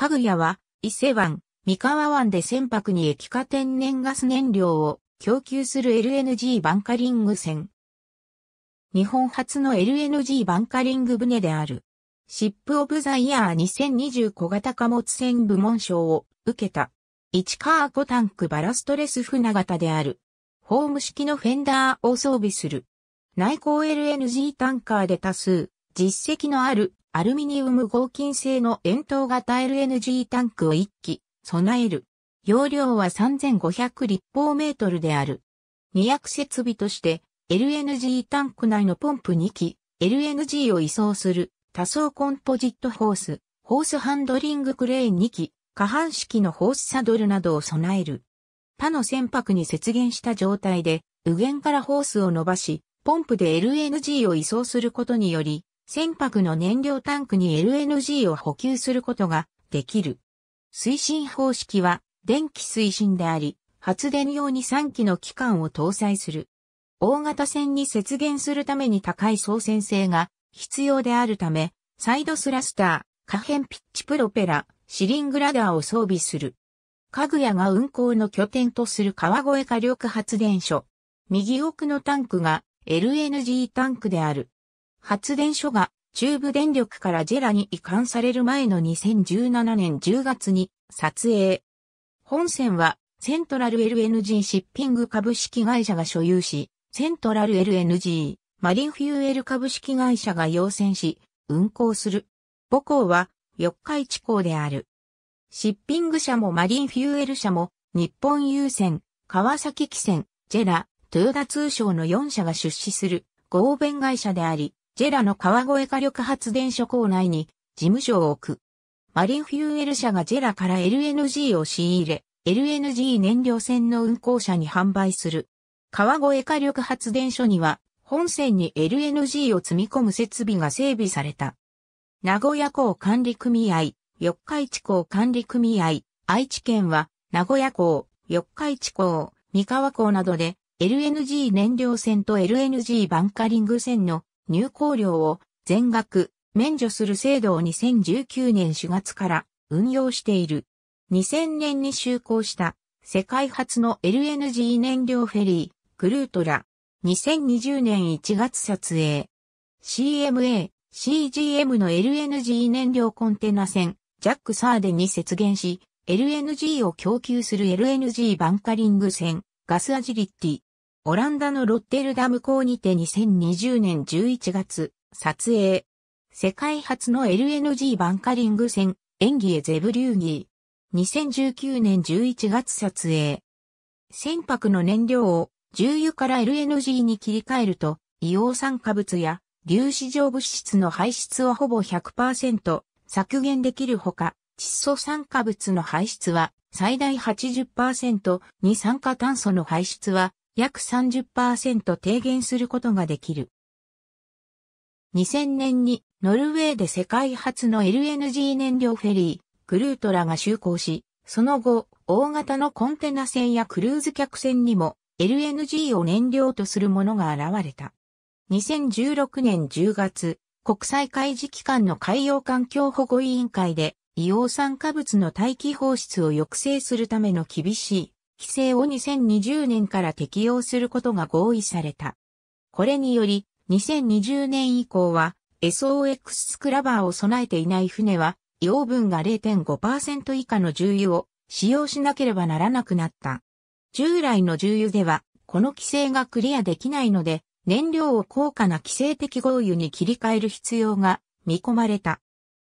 かぐやは、伊勢湾、三河湾で船舶に液化天然ガス燃料を供給する LNG バンカリング船。日本初の LNG バンカリング船である。シップオブザイヤー2020小型貨物船部門賞を受けた。市川湖タンクバラストレス船型である。ホーム式のフェンダーを装備する。内向 LNG タンカーで多数、実績のあるアルミニウム合金製の円筒型 LNG タンクを1機備える。容量は3500立方メートルである。2役設備として LNG タンク内のポンプ2機、LNG を移送する多層コンポジットホース、ホースハンドリングクレーン2機、下半式のホースサドルなどを備える。他の船舶に接減した状態で、右舷からホースを伸ばし、ポンプで LNG を移送することにより、船舶の燃料タンクに LNG を補給することができる。推進方式は電気推進であり、発電用に3機の機関を搭載する。大型船に節減するために高い操船性が必要であるため、サイドスラスター、可変ピッチプロペラ、シリングラダーを装備する。家具屋が運行の拠点とする川越火力発電所。右奥のタンクが LNG タンクである。発電所が中部電力からジェラに移管される前の2017年10月に撮影。本線はセントラル LNG シッピング株式会社が所有し、セントラル LNG マリンフューエル株式会社が要請し、運行する。母港は四日市港である。シッピング社もマリンフューエル社も日本郵船、川崎汽船、ジェラ、トヨタ通商の4社が出資する合弁会社であり、ジェラの川越火力発電所構内に事務所を置く。マリンフューエル社がジェラから LNG を仕入れ、LNG 燃料船の運航者に販売する。川越火力発電所には、本線に LNG を積み込む設備が整備された。名古屋港管理組合、四日市港管理組合、愛知県は、名古屋港、四日市港、三河港などで、LNG 燃料船と LNG バンカリング船の入校料を全額免除する制度を2019年4月から運用している。2000年に就航した世界初の LNG 燃料フェリー、クルートラ。2020年1月撮影。CMA、CGM の LNG 燃料コンテナ船、ジャック・サーデに接現し、LNG を供給する LNG バンカリング船、ガスアジリティ、オランダのロッテルダム港にて2020年11月、撮影。世界初の LNG バンカリング船、演技へゼブリューギー。2019年11月撮影。船舶の燃料を重油から LNG に切り替えると、硫黄酸化物や粒子状物質の排出をほぼ100%削減できるほか、窒素酸化物の排出は最大80%、二酸化炭素の排出は約30%低減することができる。2000年にノルウェーで世界初の LNG 燃料フェリー、クルートラが就航し、その後、大型のコンテナ船やクルーズ客船にも LNG を燃料とするものが現れた。2016年10月、国際海事機関の海洋環境保護委員会で、硫黄酸化物の大気放出を抑制するための厳しい規制を2020年から適用することが合意された。これにより、2020年以降は SOX スクラバーを備えていない船は、養分が0.5%以下の重油を使用しなければならなくなった。従来の重油では、この規制がクリアできないので、燃料を高価な規制的合油に切り替える必要が見込まれた。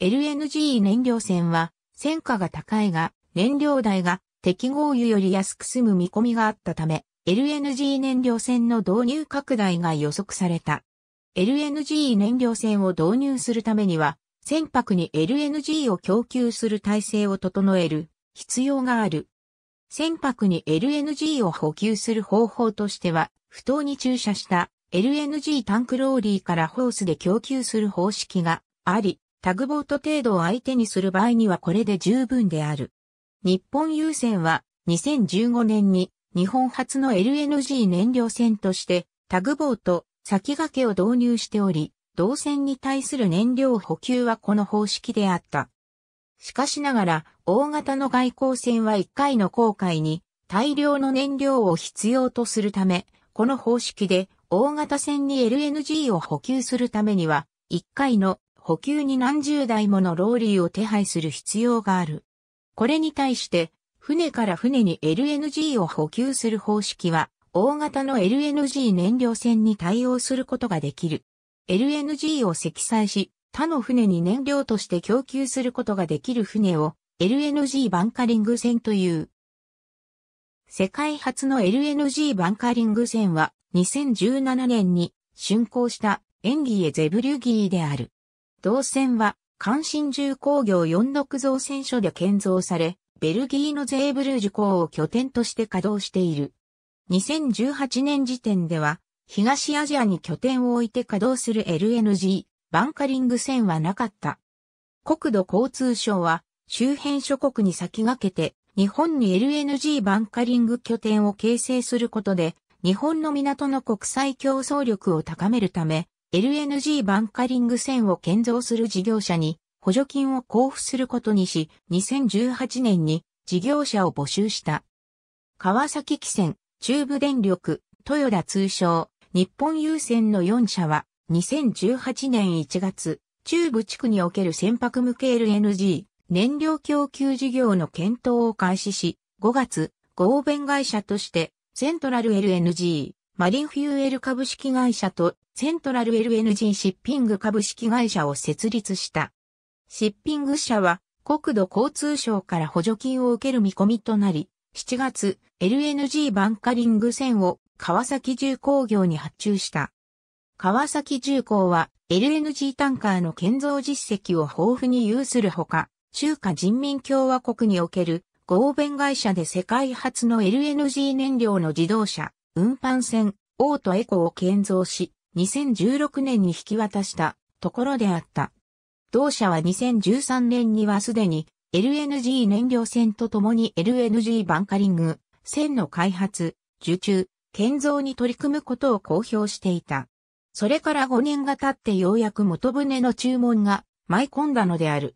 LNG 燃料船は、戦火が高いが、燃料代が適合油より安く済む見込みがあったため、LNG 燃料船の導入拡大が予測された。LNG 燃料船を導入するためには、船舶に LNG を供給する体制を整える必要がある。船舶に LNG を補給する方法としては、不当に駐車した LNG タンクローリーからホースで供給する方式があり、タグボート程度を相手にする場合にはこれで十分である。日本郵船は2015年に日本初の LNG 燃料船としてタグボート先駆けを導入しており、導線に対する燃料補給はこの方式であった。しかしながら、大型の外交船は1回の航海に大量の燃料を必要とするため、この方式で大型船に LNG を補給するためには、1回の補給に何十台ものローリーを手配する必要がある。これに対して、船から船に LNG を補給する方式は、大型の LNG 燃料船に対応することができる。LNG を積載し、他の船に燃料として供給することができる船を LNG バンカリング船という。世界初の LNG バンカリング船は2017年に竣工したエンギエゼブリュギーである。同船は関心重工業4六造船所で建造され、ベルギーのゼーブルージュ港を拠点として稼働している。2018年時点では、東アジアに拠点を置いて稼働する LNG、バンカリング船はなかった。国土交通省は、周辺諸国に先駆けて、日本に LNG バンカリング拠点を形成することで、日本の港の国際競争力を高めるため、LNG バンカリング船を建造する事業者に補助金を交付することにし、2018年に事業者を募集した。川崎汽船、中部電力、豊田通商、日本郵船の4社は、2018年1月、中部地区における船舶向け LNG、燃料供給事業の検討を開始し、5月、合弁会社として、セントラル LNG、マリンフューエル株式会社とセントラル LNG シッピング株式会社を設立した。シッピング社は国土交通省から補助金を受ける見込みとなり、7月 LNG バンカリング船を川崎重工業に発注した。川崎重工は LNG タンカーの建造実績を豊富に有するほか、中華人民共和国における合弁会社で世界初の LNG 燃料の自動車、運搬船、オートエコを建造し、2016年に引き渡したところであった。同社は2013年にはすでに LNG 燃料船とともに LNG バンカリング、船の開発、受注、建造に取り組むことを公表していた。それから5年が経ってようやく元船の注文が舞い込んだのである。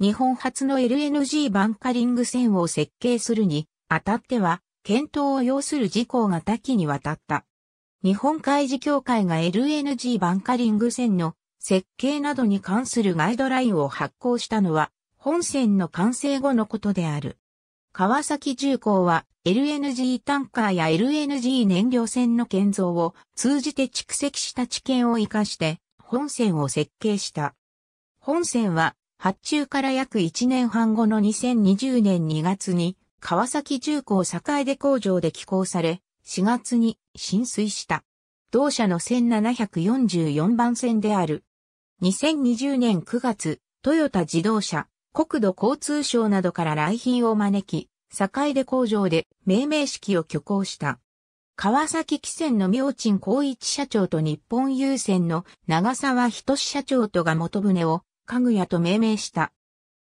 日本初の LNG バンカリング船を設計するにあたっては、検討を要する事項が多岐にわたった。日本海事協会が LNG バンカリング船の設計などに関するガイドラインを発行したのは、本船の完成後のことである。川崎重工は LNG タンカーや LNG 燃料船の建造を通じて蓄積した知見を活かして本船を設計した。本船は発注から約1年半後の2020年2月に川崎重工栄で工場で寄港され4月に浸水した。同社の1744番線である。2020年9月、トヨタ自動車、国土交通省などから来賓を招き、境出工場で命名式を挙行した。川崎汽船の明珍光一社長と日本郵船の長沢仁社長とが元船を家具屋と命名した。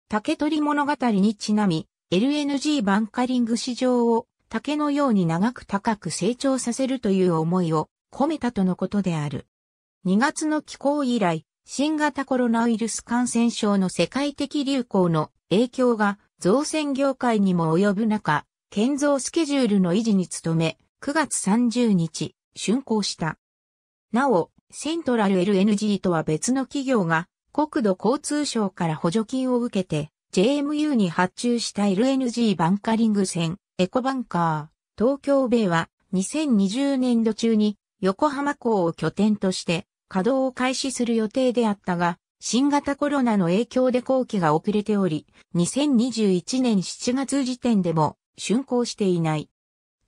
竹取物語にちなみ、LNG バンカリング市場を竹のように長く高く成長させるという思いを込めたとのことである。2月の気候以来、新型コロナウイルス感染症の世界的流行の影響が造船業界にも及ぶ中、建造スケジュールの維持に努め、9月30日、竣工した。なお、セントラル LNG とは別の企業が国土交通省から補助金を受けて JMU に発注した LNG バンカリング船エコバンカー、東京米は2020年度中に横浜港を拠点として稼働を開始する予定であったが、新型コロナの影響で工期が遅れており、2021年7月時点でも竣工していない。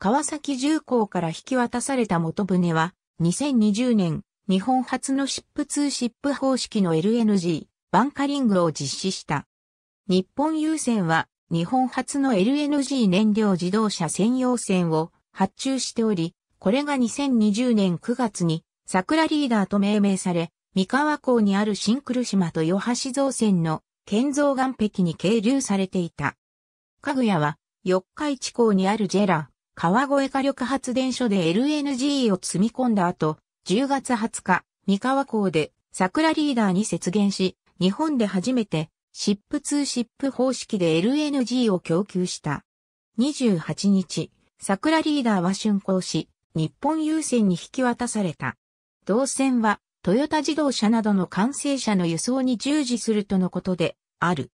川崎重工から引き渡された元船は、2020年、日本初のシップ2シップ方式の LNG、バンカリングを実施した。日本郵船は日本初の LNG 燃料自動車専用船を発注しており、これが2020年9月に桜リーダーと命名され、三河港にある新来島と与橋造船の建造岩壁に係留されていた。かぐやは、四日市港にあるジェラ、川越火力発電所で LNG を積み込んだ後、10月20日、三河港で桜リーダーに接現し、日本で初めてシップ2シップ方式で LNG を供給した。28日、桜リーダーは竣工し、日本郵船に引き渡された。同船は、トヨタ自動車などの完成車の輸送に従事するとのことで、ある。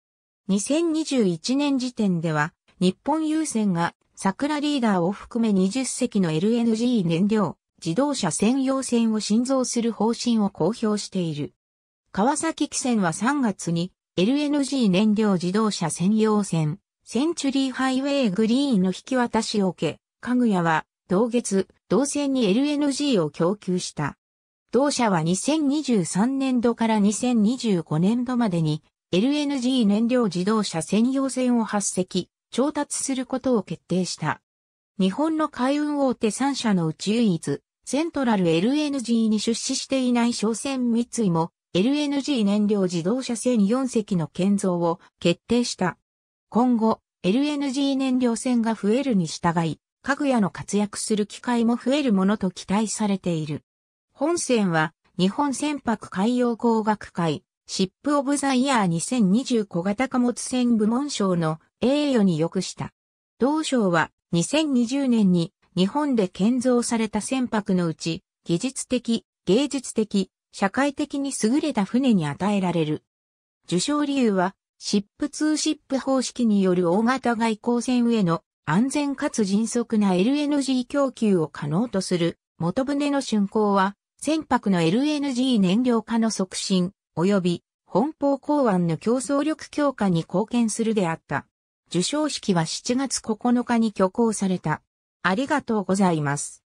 2021年時点では、日本郵船が桜リーダーを含め20隻の LNG 燃料、自動車専用船を新造する方針を公表している。川崎汽船は3月に LNG 燃料自動車専用線、センチュリーハイウェイグリーンの引き渡しを受け、かぐやは、同月、同線に LNG を供給した。同社は2023年度から2025年度までに LNG 燃料自動車専用船を発石、調達することを決定した。日本の海運大手3社のうち唯一、セントラル LNG に出資していない商船三井も LNG 燃料自動車船4隻の建造を決定した。今後、LNG 燃料船が増えるに従い、家具屋の活躍する機会も増えるものと期待されている。本船は、日本船舶海洋工学会、シップオブザイヤー2020小型貨物船部門賞の栄誉に良くした。同賞は2020年に日本で建造された船舶のうち技術的、芸術的、社会的に優れた船に与えられる。受賞理由は、シップツーシップ方式による大型外交船への安全かつ迅速な LNG 供給を可能とする元船の竣工は、船舶の LNG 燃料化の促進、及び本邦港湾の競争力強化に貢献するであった。受賞式は7月9日に挙行された。ありがとうございます。